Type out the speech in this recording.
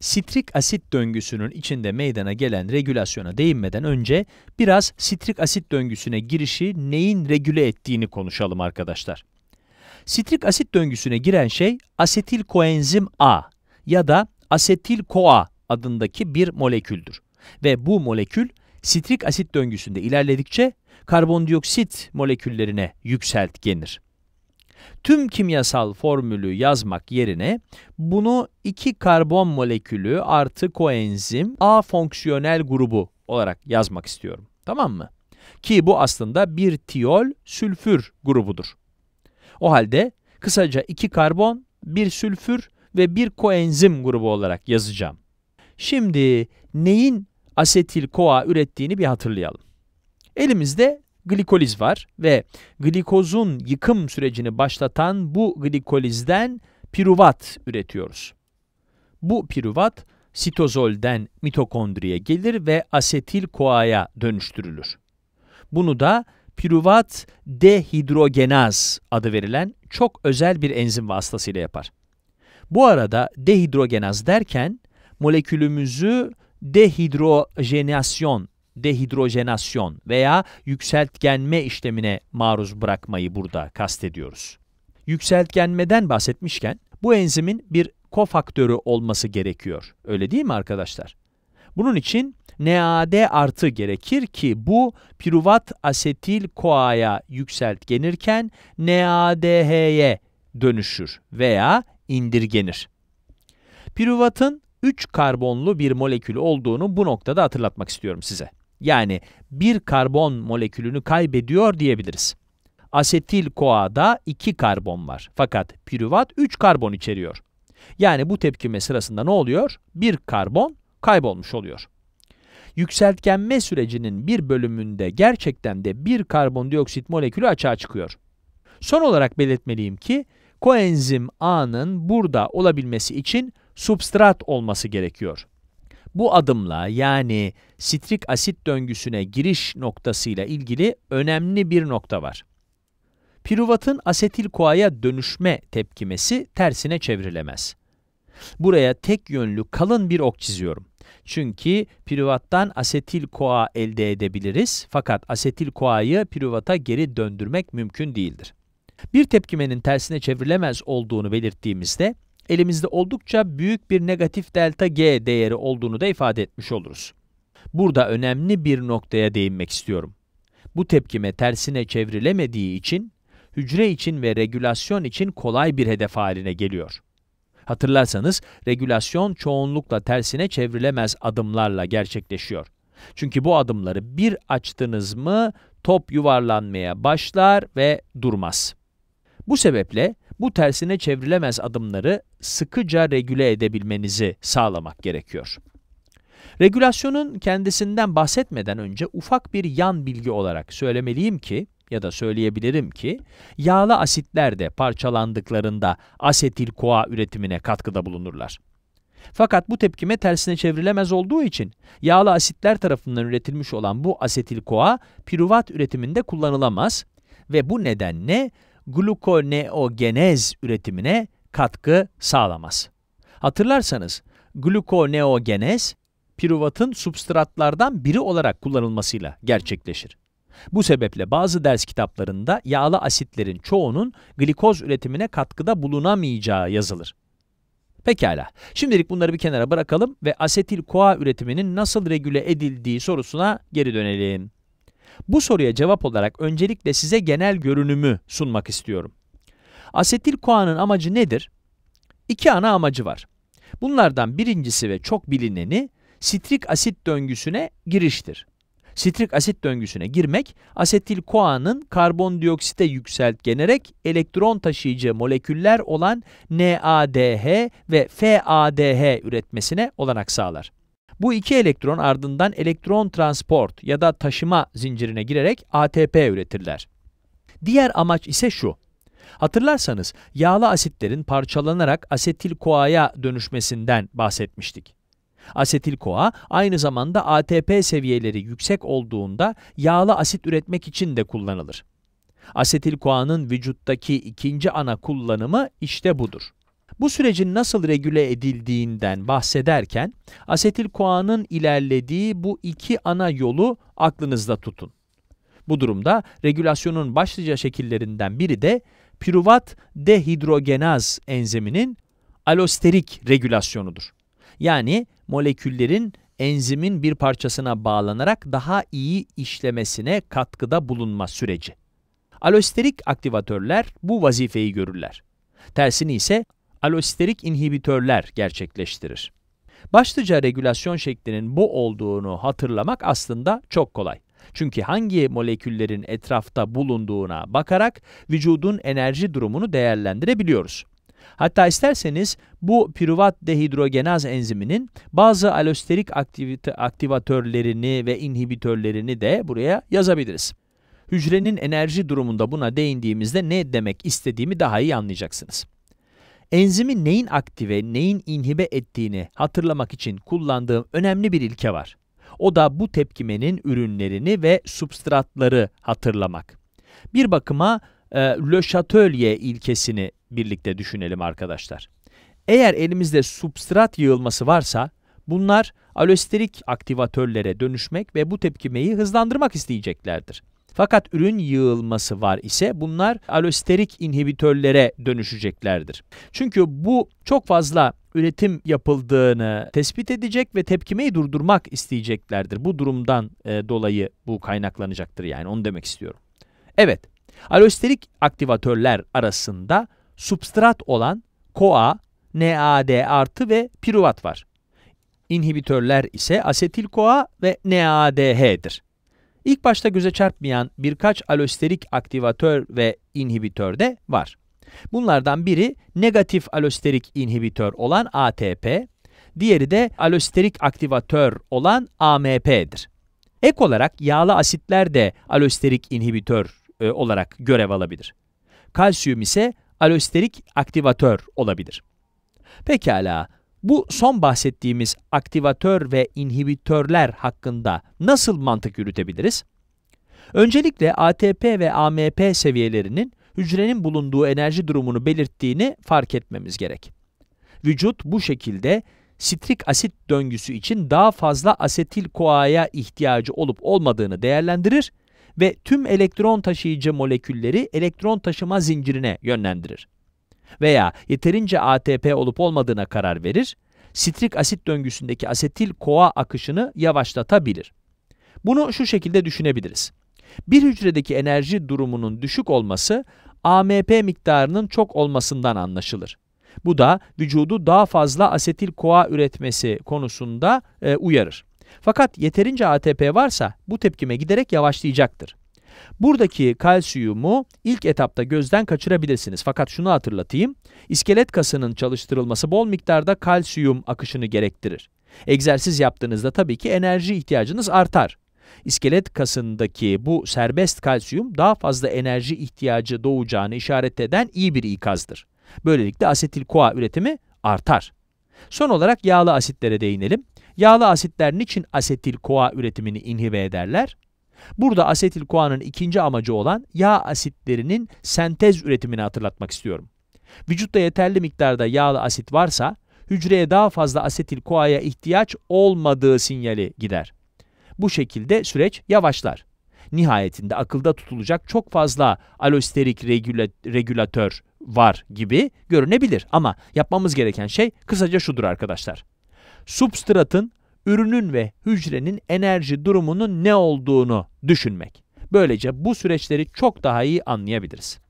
sitrik asit döngüsünün içinde meydana gelen regülasyona değinmeden önce biraz sitrik asit döngüsüne girişi neyin regüle ettiğini konuşalım arkadaşlar. Sitrik asit döngüsüne giren şey asetil koenzim A ya da asetil koa adındaki bir moleküldür. Ve bu molekül sitrik asit döngüsünde ilerledikçe karbondioksit moleküllerine yükseltgenir. Tüm kimyasal formülü yazmak yerine bunu iki karbon molekülü artı koenzim A fonksiyonel grubu olarak yazmak istiyorum. Tamam mı? Ki bu aslında bir tiol sülfür grubudur. O halde kısaca iki karbon, bir sülfür ve bir koenzim grubu olarak yazacağım. Şimdi neyin asetil-CoA ürettiğini bir hatırlayalım. Elimizde glikoliz var ve glikozun yıkım sürecini başlatan bu glikolizden piruvat üretiyoruz. Bu piruvat sitozolden mitokondriye gelir ve asetil koaya dönüştürülür. Bunu da piruvat dehidrogenaz adı verilen çok özel bir enzim vasıtasıyla yapar. Bu arada dehidrogenaz derken molekülümüzü dehidrojenasyon dehidrojenasyon veya yükseltgenme işlemine maruz bırakmayı burada kastediyoruz. Yükseltgenmeden bahsetmişken bu enzimin bir kofaktörü olması gerekiyor. Öyle değil mi arkadaşlar? Bunun için NAD artı gerekir ki bu piruvat asetil koaya yükseltgenirken NADH'ye dönüşür veya indirgenir. Piruvatın 3 karbonlu bir molekül olduğunu bu noktada hatırlatmak istiyorum size yani bir karbon molekülünü kaybediyor diyebiliriz. Asetil koada 2 karbon var fakat pirüvat 3 karbon içeriyor. Yani bu tepkime sırasında ne oluyor? Bir karbon kaybolmuş oluyor. Yükseltgenme sürecinin bir bölümünde gerçekten de bir karbondioksit molekülü açığa çıkıyor. Son olarak belirtmeliyim ki koenzim A'nın burada olabilmesi için substrat olması gerekiyor. Bu adımla yani sitrik asit döngüsüne giriş noktasıyla ilgili önemli bir nokta var. Piruvatın asetil koaya dönüşme tepkimesi tersine çevrilemez. Buraya tek yönlü kalın bir ok çiziyorum. Çünkü piruvattan asetil koa elde edebiliriz fakat asetil koayı piruvata geri döndürmek mümkün değildir. Bir tepkimenin tersine çevrilemez olduğunu belirttiğimizde elimizde oldukça büyük bir negatif delta G değeri olduğunu da ifade etmiş oluruz. Burada önemli bir noktaya değinmek istiyorum. Bu tepkime tersine çevrilemediği için hücre için ve regülasyon için kolay bir hedef haline geliyor. Hatırlarsanız regülasyon çoğunlukla tersine çevrilemez adımlarla gerçekleşiyor. Çünkü bu adımları bir açtınız mı top yuvarlanmaya başlar ve durmaz. Bu sebeple bu tersine çevrilemez adımları sıkıca regüle edebilmenizi sağlamak gerekiyor. Regülasyonun kendisinden bahsetmeden önce ufak bir yan bilgi olarak söylemeliyim ki ya da söyleyebilirim ki yağlı asitler de parçalandıklarında asetil koa üretimine katkıda bulunurlar. Fakat bu tepkime tersine çevrilemez olduğu için yağlı asitler tarafından üretilmiş olan bu asetil koa piruvat üretiminde kullanılamaz ve bu nedenle glukoneogenez üretimine katkı sağlamaz. Hatırlarsanız glukoneogenez piruvatın substratlardan biri olarak kullanılmasıyla gerçekleşir. Bu sebeple bazı ders kitaplarında yağlı asitlerin çoğunun glikoz üretimine katkıda bulunamayacağı yazılır. Pekala, şimdilik bunları bir kenara bırakalım ve asetil-CoA üretiminin nasıl regüle edildiği sorusuna geri dönelim. Bu soruya cevap olarak öncelikle size genel görünümü sunmak istiyorum. Asetil koanın amacı nedir? İki ana amacı var. Bunlardan birincisi ve çok bilineni sitrik asit döngüsüne giriştir. Sitrik asit döngüsüne girmek, asetil koanın karbondioksite yükseltgenerek elektron taşıyıcı moleküller olan NADH ve FADH üretmesine olanak sağlar. Bu iki elektron ardından elektron transport ya da taşıma zincirine girerek ATP üretirler. Diğer amaç ise şu. Hatırlarsanız yağlı asitlerin parçalanarak asetil-CoA'ya dönüşmesinden bahsetmiştik. asetil koa aynı zamanda ATP seviyeleri yüksek olduğunda yağlı asit üretmek için de kullanılır. Asetil-CoA'nın vücuttaki ikinci ana kullanımı işte budur. Bu sürecin nasıl regüle edildiğinden bahsederken asetil koanın ilerlediği bu iki ana yolu aklınızda tutun. Bu durumda regülasyonun başlıca şekillerinden biri de piruvat dehidrogenaz enziminin alosterik regülasyonudur. Yani moleküllerin enzimin bir parçasına bağlanarak daha iyi işlemesine katkıda bulunma süreci. Alosterik aktivatörler bu vazifeyi görürler. Tersini ise alosisterik inhibitörler gerçekleştirir. Başlıca regülasyon şeklinin bu olduğunu hatırlamak aslında çok kolay. Çünkü hangi moleküllerin etrafta bulunduğuna bakarak vücudun enerji durumunu değerlendirebiliyoruz. Hatta isterseniz bu piruvat dehidrogenaz enziminin bazı alosterik aktivite, aktivatörlerini ve inhibitörlerini de buraya yazabiliriz. Hücrenin enerji durumunda buna değindiğimizde ne demek istediğimi daha iyi anlayacaksınız. Enzimi neyin aktive, neyin inhibe ettiğini hatırlamak için kullandığım önemli bir ilke var. O da bu tepkimenin ürünlerini ve substratları hatırlamak. Bir bakıma e, Le Chatelier ilkesini birlikte düşünelim arkadaşlar. Eğer elimizde substrat yığılması varsa bunlar alösterik aktivatörlere dönüşmek ve bu tepkimeyi hızlandırmak isteyeceklerdir. Fakat ürün yığılması var ise bunlar alosterik inhibitörlere dönüşeceklerdir. Çünkü bu çok fazla üretim yapıldığını tespit edecek ve tepkimeyi durdurmak isteyeceklerdir. Bu durumdan e, dolayı bu kaynaklanacaktır yani onu demek istiyorum. Evet, alosterik aktivatörler arasında substrat olan CoA, NAD artı ve piruvat var. İnhibitörler ise asetil-CoA ve NADH'dir. İlk başta göze çarpmayan birkaç alösterik aktivatör ve inhibitör de var. Bunlardan biri negatif alösterik inhibitör olan ATP, diğeri de alösterik aktivatör olan AMP'dir. Ek olarak yağlı asitler de alösterik inhibitör e, olarak görev alabilir. Kalsiyum ise alösterik aktivatör olabilir. Pekala, bu son bahsettiğimiz aktivatör ve inhibitörler hakkında nasıl mantık yürütebiliriz? Öncelikle ATP ve AMP seviyelerinin hücrenin bulunduğu enerji durumunu belirttiğini fark etmemiz gerek. Vücut bu şekilde sitrik asit döngüsü için daha fazla asetil-CoA'ya ihtiyacı olup olmadığını değerlendirir ve tüm elektron taşıyıcı molekülleri elektron taşıma zincirine yönlendirir veya yeterince ATP olup olmadığına karar verir, sitrik asit döngüsündeki asetil-koa akışını yavaşlatabilir. Bunu şu şekilde düşünebiliriz. Bir hücredeki enerji durumunun düşük olması, AMP miktarının çok olmasından anlaşılır. Bu da vücudu daha fazla asetil-koa üretmesi konusunda e, uyarır. Fakat yeterince ATP varsa bu tepkime giderek yavaşlayacaktır. Buradaki kalsiyumu ilk etapta gözden kaçırabilirsiniz. Fakat şunu hatırlatayım. İskelet kasının çalıştırılması bol miktarda kalsiyum akışını gerektirir. Egzersiz yaptığınızda tabii ki enerji ihtiyacınız artar. İskelet kasındaki bu serbest kalsiyum daha fazla enerji ihtiyacı doğacağını işaret eden iyi bir ikazdır. Böylelikle asetil koa üretimi artar. Son olarak yağlı asitlere değinelim. Yağlı asitler niçin asetil koa üretimini inhibe ederler? Burada asetil koanın ikinci amacı olan yağ asitlerinin sentez üretimini hatırlatmak istiyorum. Vücutta yeterli miktarda yağlı asit varsa hücreye daha fazla asetil koaya ihtiyaç olmadığı sinyali gider. Bu şekilde süreç yavaşlar. Nihayetinde akılda tutulacak çok fazla alosterik regüla regülatör var gibi görünebilir ama yapmamız gereken şey kısaca şudur arkadaşlar. Substratın ürünün ve hücrenin enerji durumunun ne olduğunu düşünmek. Böylece bu süreçleri çok daha iyi anlayabiliriz.